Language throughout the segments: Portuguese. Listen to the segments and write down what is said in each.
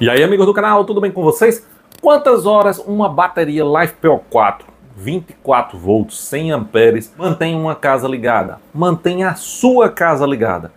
E aí, amigos do canal, tudo bem com vocês? Quantas horas uma bateria lifepo 4 24 volts, 100 amperes, mantém uma casa ligada? Mantém a sua casa ligada.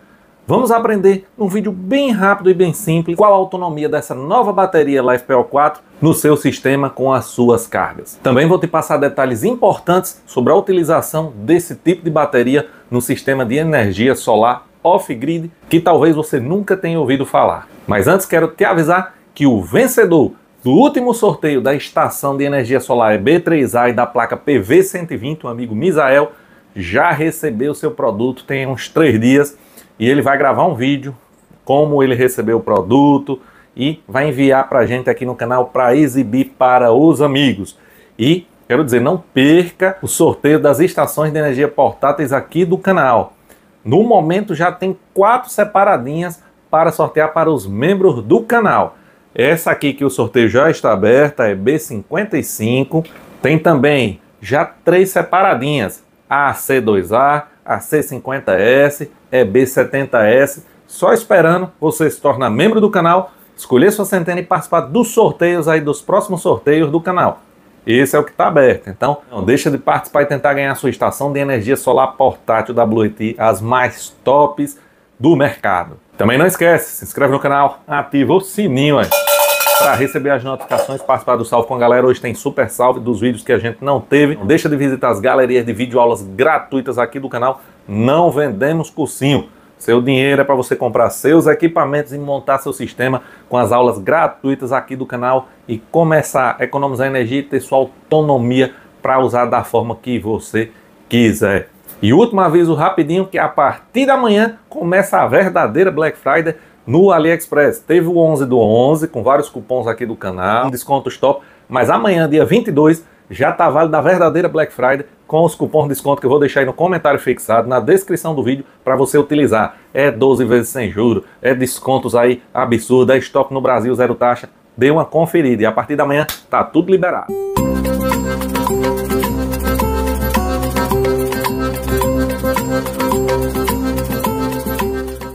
Vamos aprender num vídeo bem rápido e bem simples qual a autonomia dessa nova bateria lifepo 4 no seu sistema com as suas cargas. Também vou te passar detalhes importantes sobre a utilização desse tipo de bateria no sistema de energia solar off-grid que talvez você nunca tenha ouvido falar. Mas antes quero te avisar que o vencedor do último sorteio da estação de energia solar B3A e da placa PV120, o amigo Misael, já recebeu seu produto tem uns três dias e ele vai gravar um vídeo como ele recebeu o produto e vai enviar para a gente aqui no canal para exibir para os amigos. E quero dizer, não perca o sorteio das estações de energia portáteis aqui do canal. No momento já tem quatro separadinhas para sortear para os membros do canal. Essa aqui que o sorteio já está aberta é B55. Tem também já três separadinhas: ac 2 a ac 50 s é EB70S. Só esperando você se tornar membro do canal, escolher sua centena e participar dos sorteios aí dos próximos sorteios do canal. Esse é o que está aberto. Então, não deixa de participar e tentar ganhar sua estação de energia solar portátil WT, as mais tops do mercado. Também não esquece, se inscreve no canal, ativa o sininho para receber as notificações, participar do Salve com a Galera. Hoje tem super salve dos vídeos que a gente não teve. Não deixa de visitar as galerias de vídeo aulas gratuitas aqui do canal. Não vendemos cursinho. Seu dinheiro é para você comprar seus equipamentos e montar seu sistema com as aulas gratuitas aqui do canal e começar a economizar energia e ter sua autonomia para usar da forma que você quiser. E último aviso rapidinho que a partir da manhã começa a verdadeira Black Friday no AliExpress. Teve o 11 do 11 com vários cupons aqui do canal, descontos top, mas amanhã, dia 22, já tá válido da verdadeira Black Friday com os cupons de desconto que eu vou deixar aí no comentário fixado, na descrição do vídeo, para você utilizar. É 12 vezes sem juros, é descontos aí absurdos, é estoque no Brasil, zero taxa. Dê uma conferida e a partir da manhã tá tudo liberado.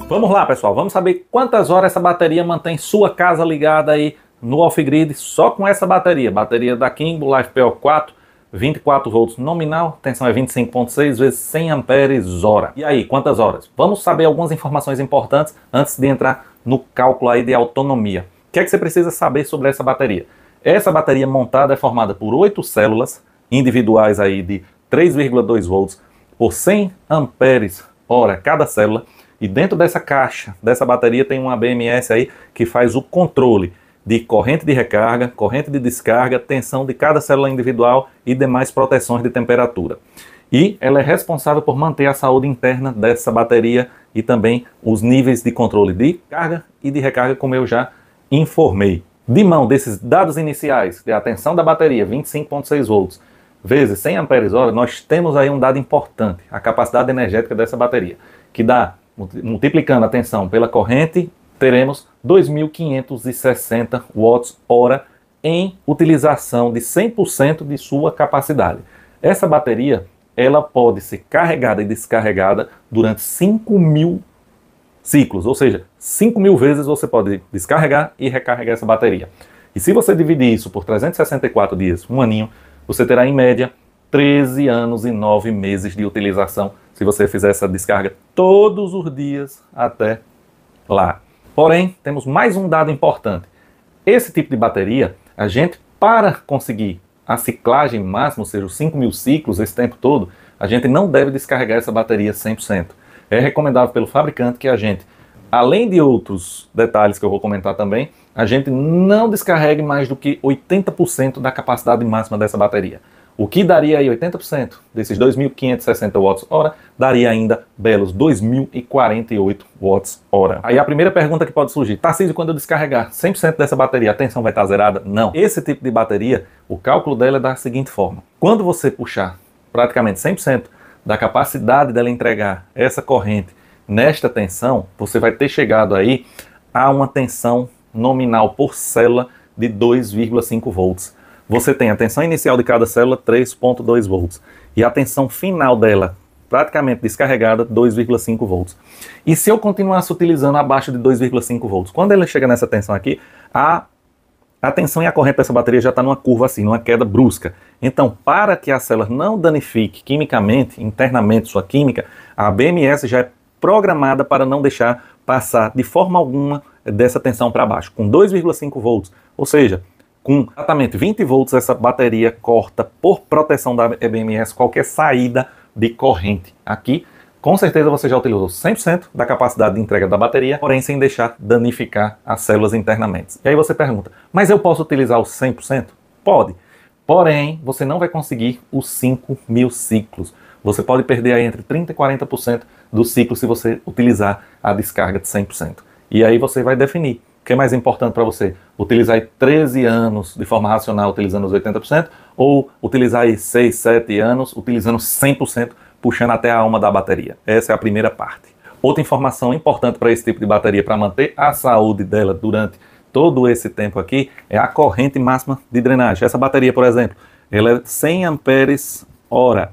Vamos lá, pessoal, vamos saber quantas horas essa bateria mantém sua casa ligada aí no off-grid só com essa bateria, bateria da Kimbo Life PO4 24 volts nominal, tensão é 25.6 vezes 100 amperes hora. E aí, quantas horas? Vamos saber algumas informações importantes antes de entrar no cálculo aí de autonomia. O que é que você precisa saber sobre essa bateria? Essa bateria montada é formada por oito células individuais aí de 3,2 volts por 100 amperes hora cada célula. E dentro dessa caixa, dessa bateria, tem uma BMS aí que faz o controle de corrente de recarga, corrente de descarga, tensão de cada célula individual e demais proteções de temperatura. E ela é responsável por manter a saúde interna dessa bateria e também os níveis de controle de carga e de recarga, como eu já informei. De mão desses dados iniciais de atenção da bateria, 25,6 volts, vezes 100 amperes hora, nós temos aí um dado importante, a capacidade energética dessa bateria, que dá multiplicando a tensão pela corrente teremos 2.560 watts-hora em utilização de 100% de sua capacidade. Essa bateria ela pode ser carregada e descarregada durante 5.000 ciclos, ou seja, 5.000 vezes você pode descarregar e recarregar essa bateria. E se você dividir isso por 364 dias, um aninho, você terá em média 13 anos e 9 meses de utilização se você fizer essa descarga todos os dias até lá. Porém, temos mais um dado importante. Esse tipo de bateria, a gente, para conseguir a ciclagem máxima, ou seja, os 5 mil ciclos esse tempo todo, a gente não deve descarregar essa bateria 100%. É recomendável pelo fabricante que a gente, além de outros detalhes que eu vou comentar também, a gente não descarregue mais do que 80% da capacidade máxima dessa bateria. O que daria aí 80% desses 2.560 watts-hora, daria ainda belos 2.048 watts-hora. Aí a primeira pergunta que pode surgir, Tarcísio, quando eu descarregar 100% dessa bateria, a tensão vai estar zerada? Não. Esse tipo de bateria, o cálculo dela é da seguinte forma. Quando você puxar praticamente 100% da capacidade dela entregar essa corrente nesta tensão, você vai ter chegado aí a uma tensão nominal por célula de 2,5 volts você tem a tensão inicial de cada célula 3.2 volts e a tensão final dela praticamente descarregada 2,5 volts. E se eu continuasse utilizando abaixo de 2,5 volts, quando ela chega nessa tensão aqui, a a tensão e a corrente dessa bateria já está numa curva assim, numa queda brusca. Então, para que a célula não danifique quimicamente, internamente sua química, a BMS já é programada para não deixar passar de forma alguma dessa tensão para baixo, com 2,5 volts. Ou seja, com exatamente 20 volts, essa bateria corta por proteção da EBMS qualquer saída de corrente. Aqui com certeza você já utilizou 100% da capacidade de entrega da bateria, porém sem deixar danificar as células internamente. E aí você pergunta, mas eu posso utilizar o 100%? Pode, porém você não vai conseguir os 5 mil ciclos. Você pode perder aí entre 30% e 40% do ciclo se você utilizar a descarga de 100%. E aí você vai definir que é mais importante para você? Utilizar 13 anos de forma racional utilizando os 80% ou utilizar aí 6, 7 anos utilizando 100%, puxando até a alma da bateria? Essa é a primeira parte. Outra informação importante para esse tipo de bateria, para manter a saúde dela durante todo esse tempo aqui, é a corrente máxima de drenagem. Essa bateria, por exemplo, ela é 100 amperes hora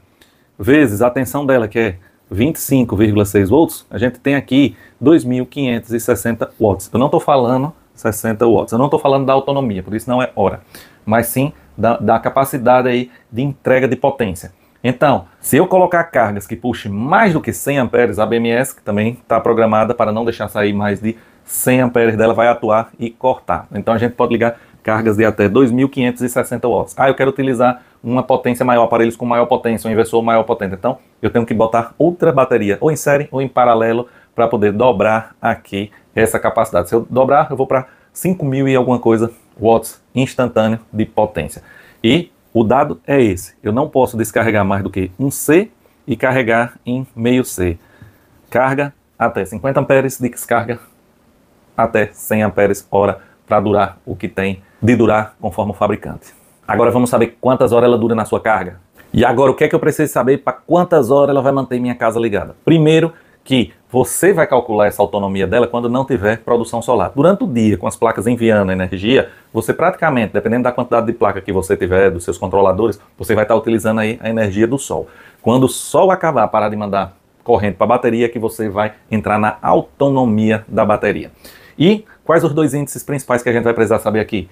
vezes a tensão dela, que é 25,6 volts, a gente tem aqui 2.560 watts. Eu não estou falando 60 watts, eu não estou falando da autonomia, por isso não é hora, mas sim da, da capacidade aí de entrega de potência. Então, se eu colocar cargas que puxem mais do que 100 amperes, a BMS, que também está programada para não deixar sair mais de 100 amperes dela, vai atuar e cortar. Então a gente pode ligar cargas de até 2.560 watts. Ah, eu quero utilizar uma potência maior, aparelhos com maior potência, um inversor maior potente. Então, eu tenho que botar outra bateria, ou em série ou em paralelo, para poder dobrar aqui essa capacidade. Se eu dobrar, eu vou para 5.000 e alguma coisa watts instantâneo de potência. E o dado é esse. Eu não posso descarregar mais do que um C e carregar em meio C. Carga até 50 amperes, descarga até 100 amperes hora para durar o que tem de durar conforme o fabricante. Agora vamos saber quantas horas ela dura na sua carga. E agora o que é que eu preciso saber para quantas horas ela vai manter minha casa ligada? Primeiro, que você vai calcular essa autonomia dela quando não tiver produção solar. Durante o dia, com as placas enviando energia, você praticamente, dependendo da quantidade de placa que você tiver, dos seus controladores, você vai estar utilizando aí a energia do sol. Quando o sol acabar, parar de mandar corrente para a bateria, que você vai entrar na autonomia da bateria. E quais os dois índices principais que a gente vai precisar saber aqui?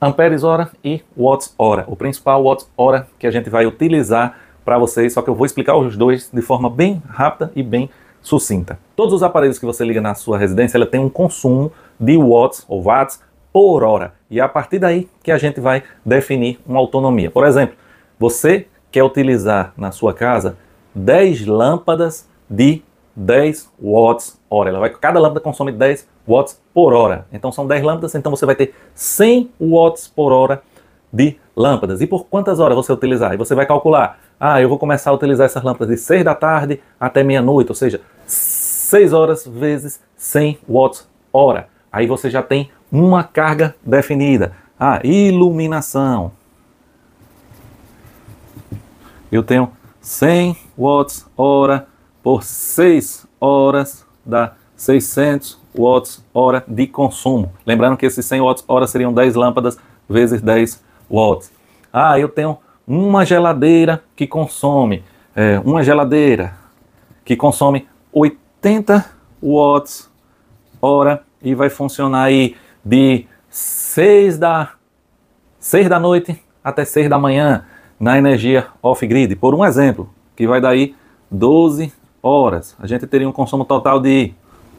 amperes hora e watts hora. O principal watts hora que a gente vai utilizar para vocês, só que eu vou explicar os dois de forma bem rápida e bem sucinta. Todos os aparelhos que você liga na sua residência, ela tem um consumo de watts ou watts por hora. E é a partir daí que a gente vai definir uma autonomia. Por exemplo, você quer utilizar na sua casa 10 lâmpadas de 10 watts hora. Ela vai, cada lâmpada consome 10 watts por hora. Então são 10 lâmpadas, então você vai ter 100 watts por hora de lâmpadas. E por quantas horas você utilizar? E você vai calcular, ah, eu vou começar a utilizar essas lâmpadas de 6 da tarde até meia-noite, ou seja, 6 horas vezes 100 watts hora. Aí você já tem uma carga definida. Ah, iluminação. Eu tenho 100 watts hora por 6 horas dá 600 watts hora de consumo. Lembrando que esses 100 watts hora seriam 10 lâmpadas vezes 10 watts. Ah, eu tenho uma geladeira que consome, é, uma geladeira que consome 80 watts hora e vai funcionar aí de 6 da, 6 da noite até 6 da manhã na energia off-grid, por um exemplo, que vai daí 12 watts horas, a gente teria um consumo total de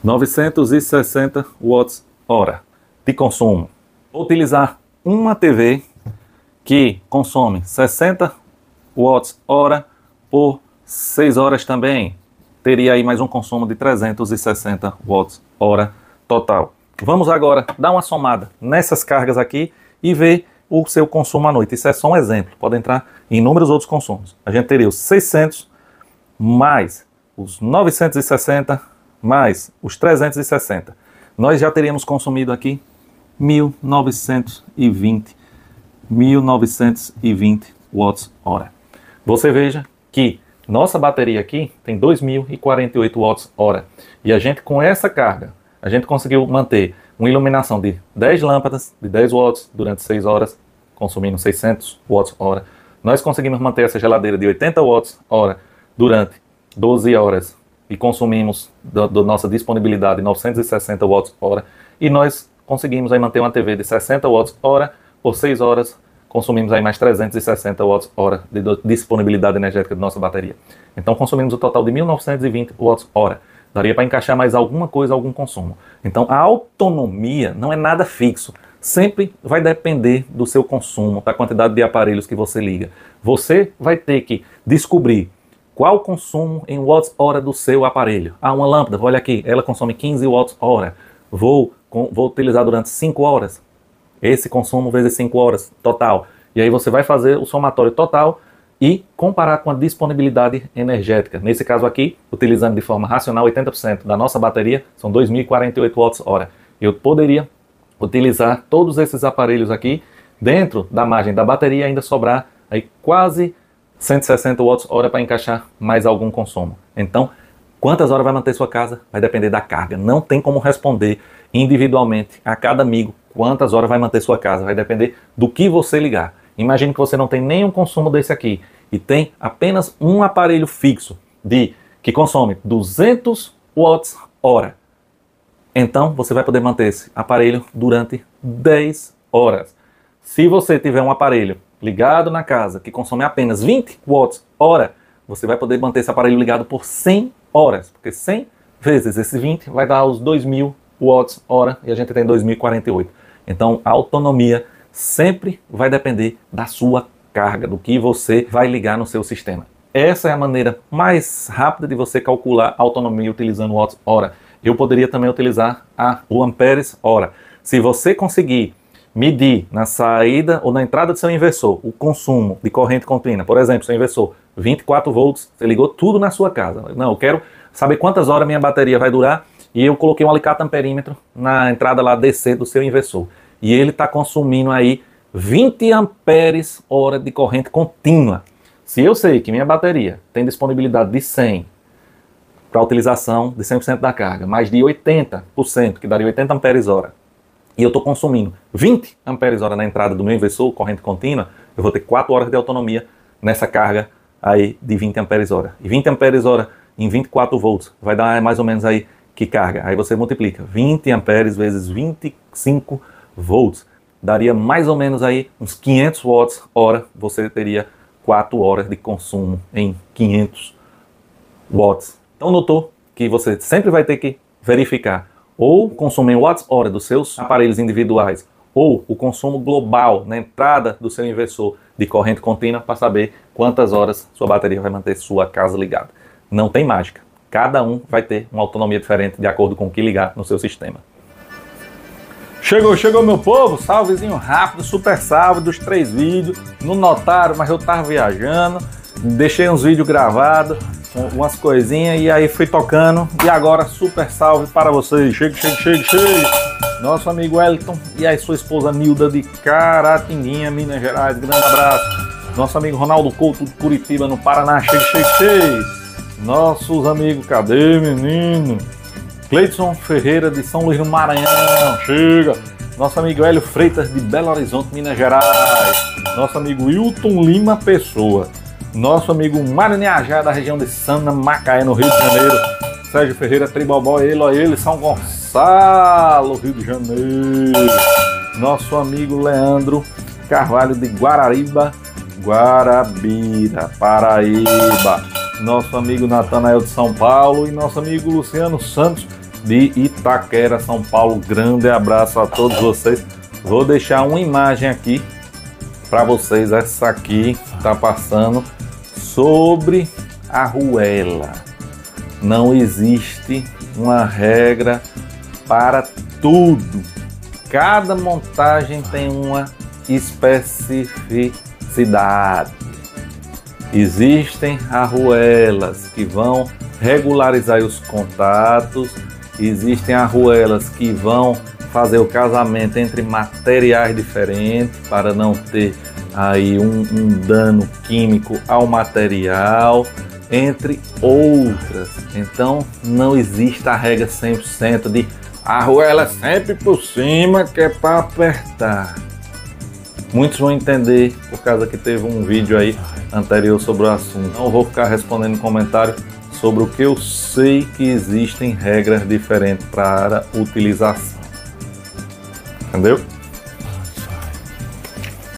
960 watts hora de consumo. Utilizar uma TV que consome 60 watts hora por 6 horas também, teria aí mais um consumo de 360 watts hora total. Vamos agora dar uma somada nessas cargas aqui e ver o seu consumo à noite. Isso é só um exemplo, pode entrar em inúmeros outros consumos. A gente teria os 600 mais os 960 mais os 360, nós já teríamos consumido aqui 1920, 1920 watts hora. Você veja que nossa bateria aqui tem 2048 watts hora e a gente com essa carga, a gente conseguiu manter uma iluminação de 10 lâmpadas de 10 watts durante 6 horas, consumindo 600 watts hora. Nós conseguimos manter essa geladeira de 80 watts hora durante 12 horas e consumimos da, nossa disponibilidade 960 watts hora e nós conseguimos aí manter uma TV de 60 watts hora por 6 horas consumimos aí mais 360 watts hora de disponibilidade energética de nossa bateria. Então consumimos o um total de 1920 watts hora. Daria para encaixar mais alguma coisa, algum consumo. Então a autonomia não é nada fixo. Sempre vai depender do seu consumo, da quantidade de aparelhos que você liga. Você vai ter que descobrir qual o consumo em watts-hora do seu aparelho? Ah, uma lâmpada, olha aqui, ela consome 15 watts-hora. Vou, vou utilizar durante 5 horas. Esse consumo vezes 5 horas total. E aí você vai fazer o somatório total e comparar com a disponibilidade energética. Nesse caso aqui, utilizando de forma racional 80% da nossa bateria, são 2.048 watts-hora. Eu poderia utilizar todos esses aparelhos aqui dentro da margem da bateria ainda sobrar aí quase 160 watts hora para encaixar mais algum consumo. Então, quantas horas vai manter sua casa? Vai depender da carga. Não tem como responder individualmente a cada amigo quantas horas vai manter sua casa. Vai depender do que você ligar. Imagine que você não tem nenhum consumo desse aqui e tem apenas um aparelho fixo de que consome 200 watts hora. Então você vai poder manter esse aparelho durante 10 horas. Se você tiver um aparelho ligado na casa, que consome apenas 20 watts hora, você vai poder manter esse aparelho ligado por 100 horas, porque 100 vezes esse 20 vai dar os 2000 watts hora e a gente tem 2048. Então a autonomia sempre vai depender da sua carga, do que você vai ligar no seu sistema. Essa é a maneira mais rápida de você calcular a autonomia utilizando watts hora. Eu poderia também utilizar a o amperes hora. Se você conseguir medir na saída ou na entrada do seu inversor o consumo de corrente contínua. Por exemplo, seu inversor 24 volts, você ligou tudo na sua casa. Não, eu quero saber quantas horas minha bateria vai durar e eu coloquei um alicate amperímetro na entrada lá DC do seu inversor. E ele está consumindo aí 20 amperes hora de corrente contínua. Se eu sei que minha bateria tem disponibilidade de 100 para utilização de 100% da carga, mais de 80%, que daria 80 amperes hora e eu estou consumindo 20 amperes hora na entrada do meu inversor, corrente contínua, eu vou ter 4 horas de autonomia nessa carga aí de 20 amperes hora. E 20 amperes hora em 24 volts vai dar mais ou menos aí que carga. Aí você multiplica 20 amperes vezes 25 volts, daria mais ou menos aí uns 500 watts hora, você teria 4 horas de consumo em 500 watts. Então notou que você sempre vai ter que verificar ou consumem watts-hora dos seus ah. aparelhos individuais, ou o consumo global na né, entrada do seu inversor de corrente contínua para saber quantas horas sua bateria vai manter sua casa ligada. Não tem mágica. Cada um vai ter uma autonomia diferente de acordo com o que ligar no seu sistema. Chegou, chegou meu povo, salvezinho rápido, super salve dos três vídeos, não notaram, mas eu estava viajando, deixei uns vídeos gravados, umas coisinhas e aí fui tocando. E agora, super salve para vocês. Chega, chega, chega, chega. Nosso amigo Elton e a sua esposa Nilda de Caratinguinha, Minas Gerais. Grande abraço. Nosso amigo Ronaldo Couto de Curitiba, no Paraná. Chega, chega, chega. Nossos amigos, cadê menino? Cleiton Ferreira de São Luís do Maranhão. Chega. Nosso amigo Hélio Freitas de Belo Horizonte, Minas Gerais. Nosso amigo Wilton Lima Pessoa nosso amigo Mário Niajá, é da região de Santa Macaé, no Rio de Janeiro, Sérgio Ferreira, Tribobó, ele, ó, ele, São Gonçalo, Rio de Janeiro, nosso amigo Leandro Carvalho, de Guarariba, Guarabira, Paraíba, nosso amigo Natanael de São Paulo e nosso amigo Luciano Santos, de Itaquera, São Paulo. Grande abraço a todos vocês. Vou deixar uma imagem aqui para vocês. Essa aqui está passando sobre a ruela. Não existe uma regra para tudo. Cada montagem tem uma especificidade. Existem arruelas que vão regularizar os contatos, existem arruelas que vão fazer o casamento entre materiais diferentes para não ter aí um, um dano químico ao material, entre outras. Então não existe a regra 100% de arruela é sempre por cima que é para apertar. Muitos vão entender por causa que teve um vídeo aí anterior sobre o assunto. Não vou ficar respondendo comentário sobre o que eu sei que existem regras diferentes para utilização. Entendeu?